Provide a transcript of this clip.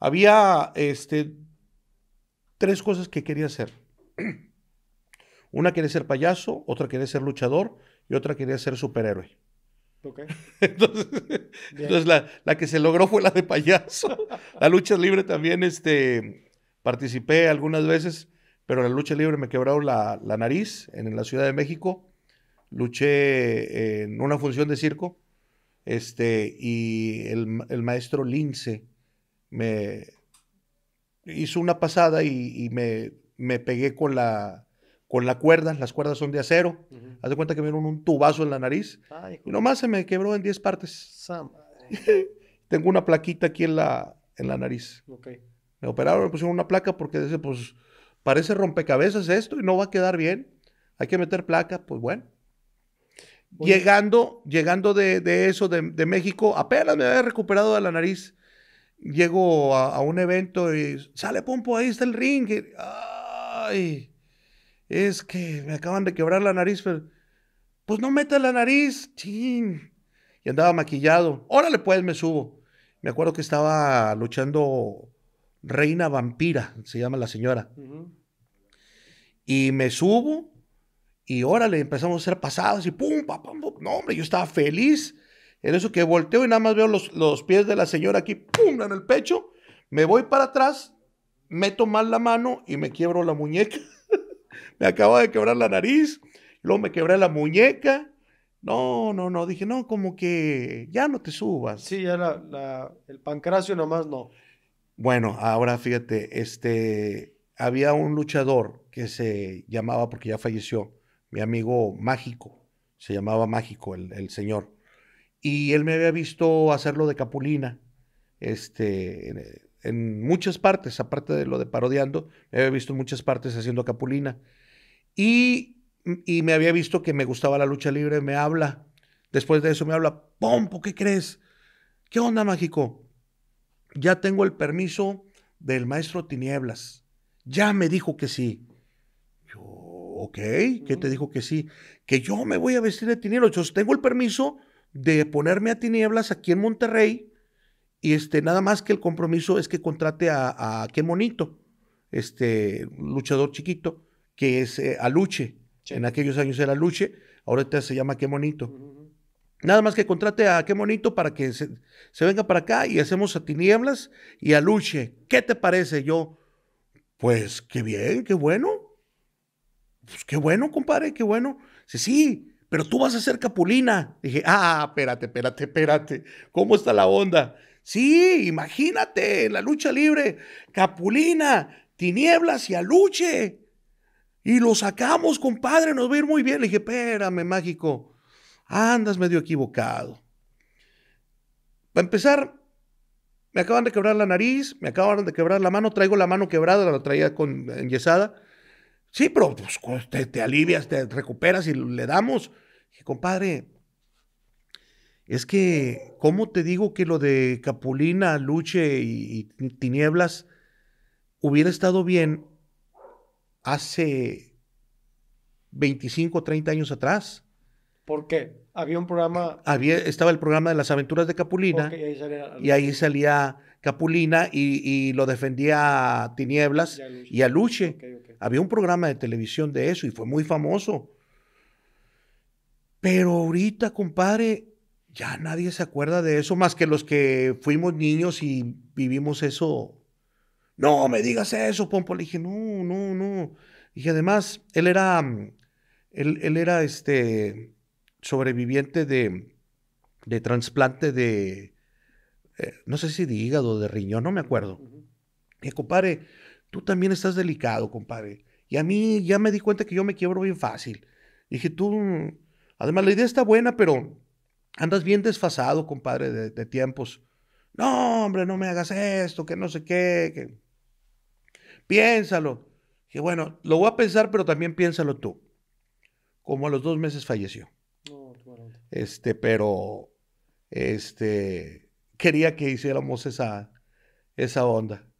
había este, tres cosas que quería hacer. Una quería ser payaso, otra quería ser luchador y otra quería ser superhéroe. entonces, la, que se logró fue la de payaso. la lucha libre también este, participé algunas veces, pero la lucha libre me quebró la, la nariz en, la Ciudad de México. Luché en una función de circo este, y el, el maestro Lince me hizo una pasada y, me, me, pegué con la, con cuerda, las cuerdas son de acero. Hace Haz de cuenta que me dieron un tubazo en la nariz y nomás se me quebró en 10 partes. Tengo una plaquita aquí en la, en la nariz. Me operaron, me pusieron una placa porque pues parece rompecabezas esto y no va a quedar bien. Hay que meter placa, pues bueno. Llegando, llegando de, eso, de, de, México, apenas me había recuperado de la nariz llego a, un evento y sale Pompo, ahí está el ring. ay, es que me acaban de quebrar la nariz, pero, pues no metas la nariz, Y andaba maquillado. Órale, pues me subo. Me acuerdo que estaba luchando Reina Vampira, se llama la señora. Y me subo y órale, empezamos a hacer pasados y pum, pam, pam, pum. No, hombre, yo estaba feliz en eso que volteo y nada más veo los, pies de la señora aquí, ¡pum! en el pecho. Me voy para atrás, meto mal la mano y me quiebro la muñeca. me acabo de quebrar la nariz, luego me quebré la muñeca. No, no, no. Dije, no, como que ya no te subas. Sí, ya la, el pancracio nomás no. Bueno, ahora fíjate, este, había un luchador que se llamaba, porque ya falleció, mi amigo Mágico, se llamaba Mágico el, el señor y él me había visto hacerlo de Capulina, este, eh, en, muchas partes, aparte de lo de parodiando, me había visto en muchas partes haciendo Capulina. Y, mm, y me había visto que me gustaba la lucha libre, me habla. Después de eso me habla, Pompo, ¿qué crees? ¿Qué onda, mágico? Ya tengo el permiso del maestro Tinieblas. Ya me dijo que sí. Yo, ok, ¿qué te dijo que sí? Que yo me voy a vestir de tinieblas. Yo tengo el permiso de ponerme a tinieblas aquí en Monterrey. Y este, nada más que el compromiso es que contrate a, a qué monito, este luchador chiquito, que es eh, Aluche. En aquellos años era Aluche, ahorita se llama qué monito. Nada más que contrate a qué monito para que se, venga para acá y hacemos a tinieblas y a ¿Qué te parece? Yo, pues qué bien, qué bueno. Pues qué bueno, compadre, qué bueno. Sí, sí, pero tú vas a ser Capulina. Dije, ah, espérate, espérate, espérate, ¿cómo está la onda? Sí, imagínate, en la lucha libre, Capulina, tinieblas y aluche. Y lo sacamos, compadre, nos va a ir muy bien. Le dije, espérame, mágico, andas medio equivocado. Para empezar, me acaban de quebrar la nariz, me acaban de quebrar la mano, traigo la mano quebrada, la traía con enyesada. Sí, pero pues, te, alivias, te recuperas y le damos. Dije, compadre, es que, ¿cómo te digo que lo de Capulina, Luche y, Tinieblas hubiera estado bien hace 25, 30 años atrás? ¿Por qué? Había un programa. Había, estaba el programa de las aventuras de Capulina. Y ahí salía Capulina y, lo defendía a Tinieblas y a Luche. Había un programa de televisión de eso y fue muy famoso. Pero ahorita, compadre, ya nadie se acuerda de eso más que los que fuimos niños y vivimos eso. No me digas eso, Pompo. Le dije, no, no, no. dije además, él era, mm, él, era este sobreviviente de, de trasplante de, eh, no sé si de hígado, de riñón, no me acuerdo. Y compadre, tú también estás delicado, compadre. Y a mí ya me di cuenta que yo me quiebro bien fácil. Dije, tú, además la idea está buena, pero andas bien desfasado, compadre, de, tiempos. No, hombre, no me hagas esto, que no sé qué, Piénsalo. Dije, bueno, lo voy a pensar, pero también piénsalo tú. Como a los dos meses falleció. No, Este, pero, este, quería que hiciéramos esa, esa onda.